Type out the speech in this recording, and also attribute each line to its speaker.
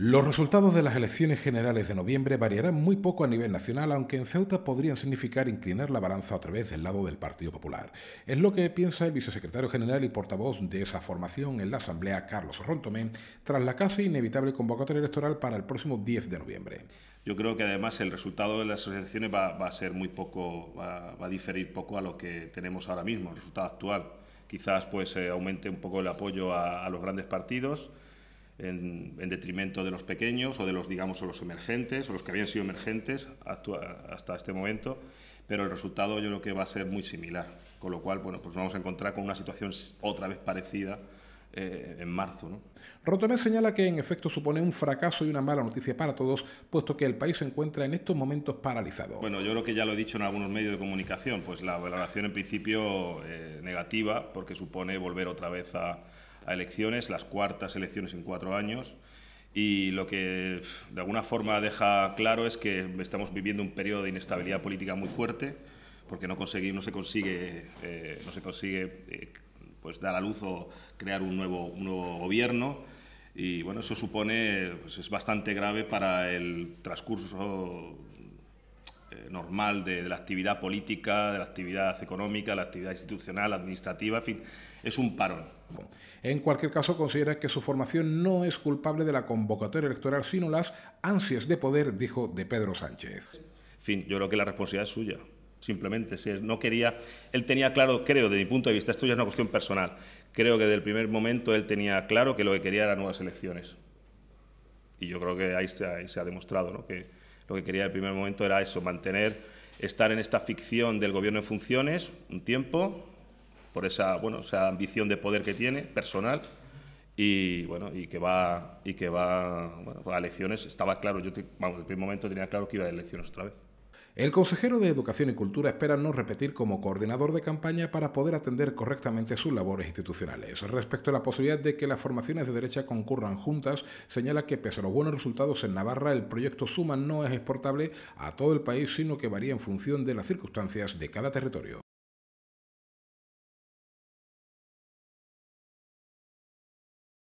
Speaker 1: Los resultados de las elecciones generales de noviembre variarán muy poco a nivel nacional, aunque en Ceuta podrían significar inclinar la balanza otra vez del lado del Partido Popular. Es lo que piensa el vicesecretario general y portavoz de esa formación en la Asamblea, Carlos Rontomé, tras la casi inevitable convocatoria electoral para el próximo 10 de noviembre.
Speaker 2: Yo creo que además el resultado de las elecciones va, a ser muy poco, va, a diferir poco a lo que tenemos ahora mismo, el resultado actual. Quizás pues eh, aumente un poco el apoyo a los grandes partidos en, detrimento de los pequeños o de los, digamos, o los emergentes o los que habían sido emergentes hasta este momento, pero el resultado yo creo que va a ser muy similar, con lo cual, bueno, pues nos vamos a encontrar con una situación otra vez parecida eh, en marzo.
Speaker 1: ¿no? señala que en efecto supone un fracaso y una mala noticia para todos, puesto que el país se encuentra en estos momentos
Speaker 2: paralizado. Bueno, yo creo que ya lo he dicho en algunos medios de comunicación, pues la valoración en principio eh, negativa, porque supone volver otra vez a, elecciones, las cuartas elecciones en cuatro años. Y lo que de alguna forma deja claro es que estamos viviendo un periodo de inestabilidad política muy fuerte, porque no, se consigue, no se consigue eh, pues dar a luz o crear un nuevo, gobierno. Y bueno, eso supone, pues, es bastante grave para el transcurso eh, normal de, de, la actividad política, de la actividad económica, la actividad institucional, administrativa, en fin, es un parón.
Speaker 1: En cualquier caso, considera que su formación no es culpable de la convocatoria electoral, sino las ansias de poder, dijo de Pedro Sánchez. En
Speaker 2: fin, yo creo que la responsabilidad es suya simplemente. Si no quería, él tenía claro, creo, desde mi punto de vista, esto ya es una cuestión personal, creo que desde el primer momento él tenía claro que lo que quería eran nuevas elecciones. Y yo creo que ahí se ha, demostrado, ¿no? que lo que quería desde el primer momento era eso, mantener, estar en esta ficción del gobierno en funciones un tiempo, por esa, bueno, esa ambición de poder que tiene, personal, y bueno y que va y que va a elecciones estaba claro yo el primer momento tenía claro que iba a elecciones otra vez
Speaker 1: el consejero de Educación y Cultura espera no repetir como coordinador de campaña para poder atender correctamente sus labores institucionales. Respecto a la posibilidad de que las formaciones de derecha concurran juntas, señala que pese a los buenos resultados en Navarra, el proyecto Suma no es exportable a todo el país,
Speaker 2: sino que varía en función de las circunstancias de cada territorio.